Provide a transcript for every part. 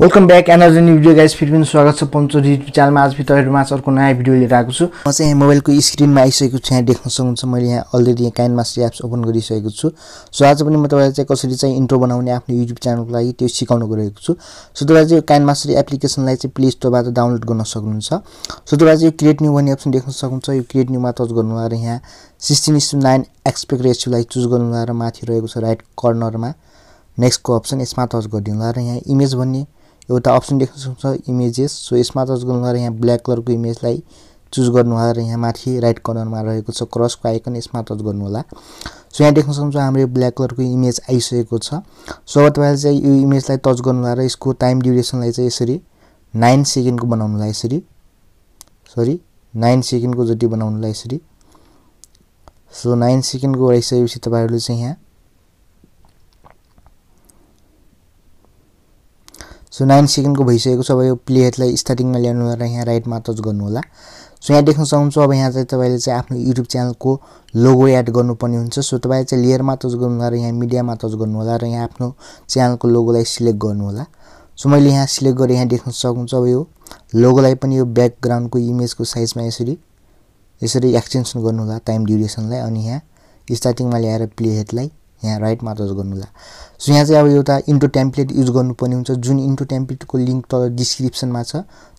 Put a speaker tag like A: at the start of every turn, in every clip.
A: welcome back energy new video guys फेरि पनि स्वागत छ पञ्चो डिजिटल च्यानलमा आज फेरि तपाईँहरूमा चाहिँ अर्को नयाँ भिडियो लिएर आएको छु म चाहिँ यहाँ मोबाइलको स्क्रिनमा आइसकेको छु यहाँ देख्न सक्नुहुन्छ मैले यहाँ अलरेडी यहाँ काइन मास्टर एप्स ओपन गरिसकेको छु सो आज पनि म तपाईँलाई चाहिँ कसरी चाहिँ इन्ट्रो बनाउने आफ्नो युट्युब च्यानलको लागि त्यो सिकाउनु गरेको छु सो तपाईँ चाहिँ यो काइन मास्टर एप्लिकेसनलाई चाहिँ प्ले स्टोरबाट डाउनलोड गर्न सक्नुहुन्छ सो तपाईँ चाहिँ यो क्रिएट न्यू भन्ने अप्सन देख्न सक्नुहुन्छ यो क्रिएट न्यूमा टच गर्नु र यहाँ सिक्सटिन इस्टु नाइन एक्सपेक्ट रेसियोलाई चुज गर्नु र माथि रहेको छ राइट कर्नरमा नेक्स्टको अप्सन यसमा टच गरिदिनु र यहाँ इमेज भन्ने एउटा अप्सन देख्न सक्छ इमेजेस सो यसमा टच गर्नु र यहाँ ब्ल्याक कलरको इमेजलाई चुज होला र यहाँ माथि राइट कर्नरमा रहेको छ क्रसको आइकन यसमा टच गर्नु होला सो यहाँ देख्न सक्छौँ हाम्रो यो ब्ल्याक कलरको इमेज आइसकेको छ सो अब तपाईँले चाहिँ यो इमेजलाई टच गर्नु र यसको टाइम ड्युरेसनलाई चाहिँ यसरी नाइन सेकेन्डको बनाउनुलाई यसरी सरी नाइन सेकेन्डको जति बनाउनुलाई यसरी सो नाइन सेकेन्डको आइसकेपछि तपाईँहरूले चाहिँ यहाँ सो नाइन सेकेन्डको भइसकेको छ अब यो प्लेहेडलाई स्टार्टिङमा ल्याउनु होला यहाँ राइटमा टच होला सो यहाँ देख्न सक्नुहुन्छ अब यहाँ चाहिँ तपाईँले चाहिँ आफ्नो युट्युब च्यानलको लोगो एड गर्नुपर्ने हुन्छ सो तपाईँले चाहिँ लेयरमा टच गर्नु भएर यहाँ मिडियामा टच गर्नुहोला र यहाँ आफ्नो च्यानलको लोगोलाई सिलेक्ट गर्नुहोला सो मैले यहाँ सिलेक्ट गरेँ यहाँ देख्न सक्नुहुन्छ अब यो लोगोलाई पनि यो ब्याकग्राउन्डको इमेजको साइजमा यसरी यसरी एक्सटेन्सन गर्नुहोला टाइम ड्युरेसनलाई अनि यहाँ स्टार्टिङमा ल्याएर प्लेहेडलाई यहाँ राइटमा टच होला सो यहाँ चाहिँ अब एउटा इन्टो टेम्प्लेट युज गर्नुपर्ने हुन्छ जुन इन्टो टेम्प्लेटको लिङ्क तल डिस्क्रिप्सनमा छ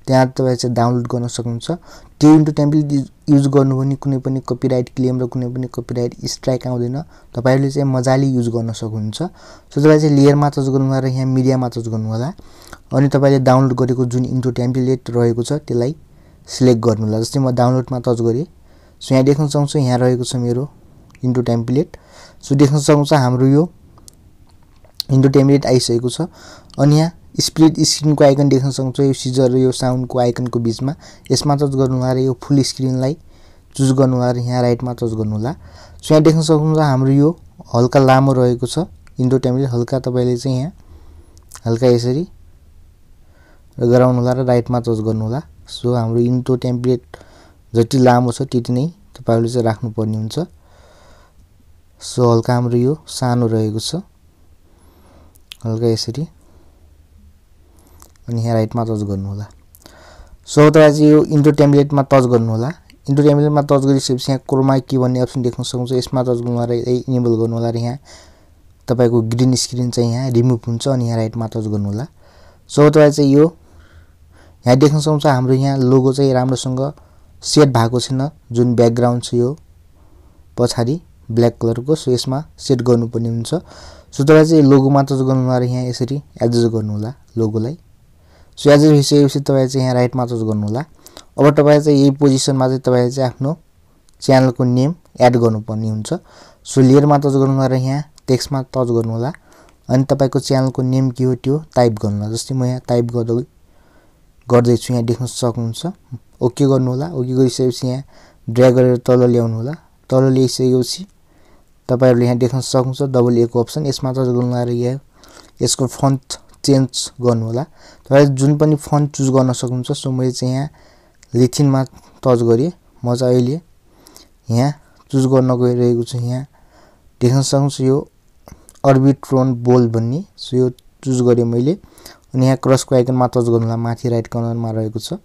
A: त्यहाँ तपाईँ चाहिँ डाउनलोड गर्न सक्नुहुन्छ त्यो इन्टो टेम्प्लेट युज गर्नु भने कुनै पनि कपिराइट क्लेम र कुनै पनि कपिराइट स्ट्राइक आउँदैन तपाईँहरूले चाहिँ मजाले युज गर्न सक्नुहुन्छ सो तपाईँ चाहिँ लेयरमा टच गर्नुहोला र यहाँ मिडियामा टच गर्नुहोला अनि तपाईँले डाउनलोड गरेको जुन इन्टो टेम्प्लेट रहेको छ त्यसलाई सिलेक्ट गर्नु होला जस्तै म डाउनलोडमा टच गरेँ सो यहाँ देख्न चाहन्छु यहाँ रहेको छ मेरो इन्टु टेम्प्लेट सो देख्न सक्नुहुन्छ हाम्रो यो इन्टु टेम्प्लेट आइसकेको छ अनि यहाँ स्प्लिट स्क्रिनको आइकन देख्न सक्नुहुन्छ यो सिजर र यो साउन्डको आइकनको बिचमा यसमा टच गर्नु र यो फुल स्क्रिनलाई चुज गर्नु र यहाँ राइटमा टच गर्नु होला सो यहाँ देख्न सक्नुहुन्छ हाम्रो यो हल्का लामो रहेको छ इन्डो टेम्प्लेट हल्का तपाईँले चाहिँ यहाँ हल्का यसरी गराउनुहोला र राइटमा टच गर्नु होला सो हाम्रो इन्टो टेम्प्लेट जति लामो छ त्यति नै तपाईँहरूले चाहिँ राख्नुपर्ने हुन्छ सो हल्का हाम्रो यो सानो रहेको छ हल्का यसरी अनि यहाँ राइटमा टच गर्नुहोला सो तपाईँ चाहिँ यो इन्टो टेम्प्लेटमा टच गर्नुहोला इन्डो टेम्प्लेटमा टच गरिसकेपछि यहाँ क्रोमा कि भन्ने अप्सन देख्न सक्नुहुन्छ यसमा टच गर्नु यही इनेबल गर्नुहोला र यहाँ तपाईँको ग्रिन स्क्रिन चाहिँ यहाँ रिमुभ हुन्छ अनि यहाँ राइटमा टच गर्नुहोला सो तपाईँ चाहिँ यो यहाँ देख्न सक्नुहुन्छ हाम्रो यहाँ लोगो चाहिँ राम्रोसँग सेट भएको छैन जुन ब्याकग्राउन्ड छ यो पछाडि ब्ल्याक कलरको सो यसमा सेट गर्नुपर्ने हुन्छ सो तपाईँ चाहिँ लोगोमा मात्र गर्नु नआएर यहाँ यसरी एडजस्ट होला लोगोलाई सो एडजस्ट भइसकेपछि तपाईँ चाहिँ यहाँ राइट राइटमा गर्नु होला अब तपाईँ चाहिँ यही पोजिसनमा चाहिँ तपाईँले चाहिँ आफ्नो च्यानलको नेम एड गर्नुपर्ने हुन्छ सो लेयरमा टच गर्नु नआएर यहाँ टेक्स्टमा टच गर्नु होला अनि तपाईँको च्यानलको नेम के हो त्यो टाइप गर्नु होला जस्तै म यहाँ टाइप गर्दै गर्दैछु यहाँ देख्न सक्नुहुन्छ ओके गर्नु होला ओके गरिसकेपछि यहाँ ड्र्याग गरेर तल ल्याउनु होला तल ल्याइसकेपछि तपाईँहरूले यहाँ देख्न सक्नुहुन्छ डबल ए को अप्सन यसमा टच गर्नु यहाँ यसको फन्ट चेन्ज गर्नुहोला तपाईँ जुन पनि फन्ट चुज गर्न सक्नुहुन्छ सो मैले चाहिँ यहाँ लिथिनमा टच गरेँ म चाहिँ अहिले यहाँ चुज गर्न गइरहेको छु यहाँ देख्न सक्नुहुन्छ यो अर्बिट्रोन बोल भन्ने सो यो चुज गरेँ मैले अनि यहाँ क्रसको आइकनमा टच गर्नु गर्नुलाई माथि राइट कर्नरमा रहेको छ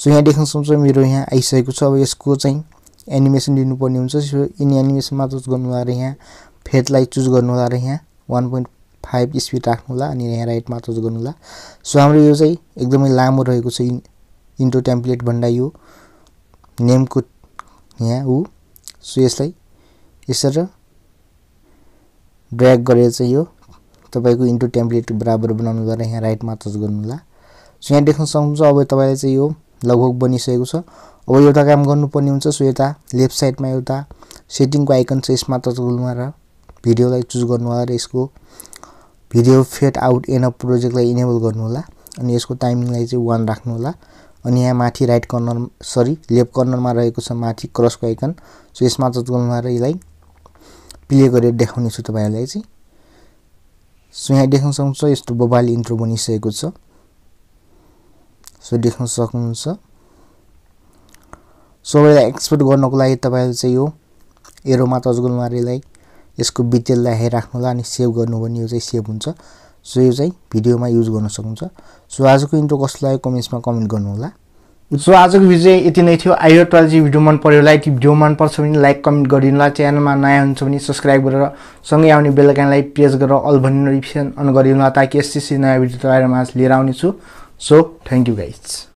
A: सो यहाँ देख्न सक्छु मेरो यहाँ आइसकेको छ अब यसको चाहिँ एनिमेसन लिनुपर्ने हुन्छ सो यिनी एनिमेसनमा चुज गर्नु यहाँ फेथलाई चुज गर्नु होला र यहाँ वान पोइन्ट फाइभ स्पिड राख्नु होला अनि यहाँ राइटमा चुज गर्नु होला सो हाम्रो यो चाहिँ एकदमै लामो रहेको छ इन्टो टेम्प्लेट भन्दा यो नेमको यहाँ ऊ सो यसलाई यसरी ड्र्याग गरेर चाहिँ यो तपाईँको इन्टो टेम्प्लेट बराबर बनाउनु द्वारा यहाँ राइटमा चुज गर्नु होला सो यहाँ देख्न सक्नुहुन्छ अब तपाईँलाई चाहिँ यो लगभग बनिसकेको छ अब एउटा काम गर्नुपर्ने हुन्छ सो यता लेफ्ट साइडमा एउटा सेटिङको आइकन छ यसमा तलमा र भिडियोलाई चुज गर्नु होला र यसको video fade out end of प्रोजेक्टलाई इनेबल गर्नुहोला अनि यसको टाइमिङलाई चाहिँ वान राख्नुहोला अनि यहाँ माथि राइट कर्नर सरी लेफ्ट कर्नरमा रहेको छ माथि क्रसको आइकन सो यसमा तलमा र यसलाई प्ले गरेर देखाउनेछु छु तपाईँहरूलाई चाहिँ सो यहाँ देख्न सक्नुहुन्छ यस्तो बबाल इन्ट्रो बनिसकेको छ सो देख्न सक्नुहुन्छ सबैलाई एक्सपोर्ट गर्नको लागि तपाईँहरू चाहिँ यो एरोमा तजगुल मारेलाई यसको बितेललाई होला अनि सेभ गर्नु भने यो चाहिँ सेभ हुन्छ सो यो चाहिँ भिडियोमा युज गर्न सक्नुहुन्छ सो आजको इन्ट्रो कस्तो लाग्यो कमेन्ट्समा कमेन्ट गर्नुहोला सो आजको भिडियो चाहिँ यति नै थियो आइयो तपाईँलाई भिडियो मन पऱ्यो लाइक भिडियो मनपर्छ भने लाइक कमेन्ट गरिदिनु होला च्यानलमा नयाँ हुन्छ भने सब्सक्राइब गरेर सँगै आउने बेलुकालाई प्रेस गरेर अल भन्ने नोटिफिकेसन अन गरिदिनु होला ताकि यस्तै नयाँ भिडियो तपाईँहरूमा लिएर आउनेछु सो थ्याङ्क यू गाइज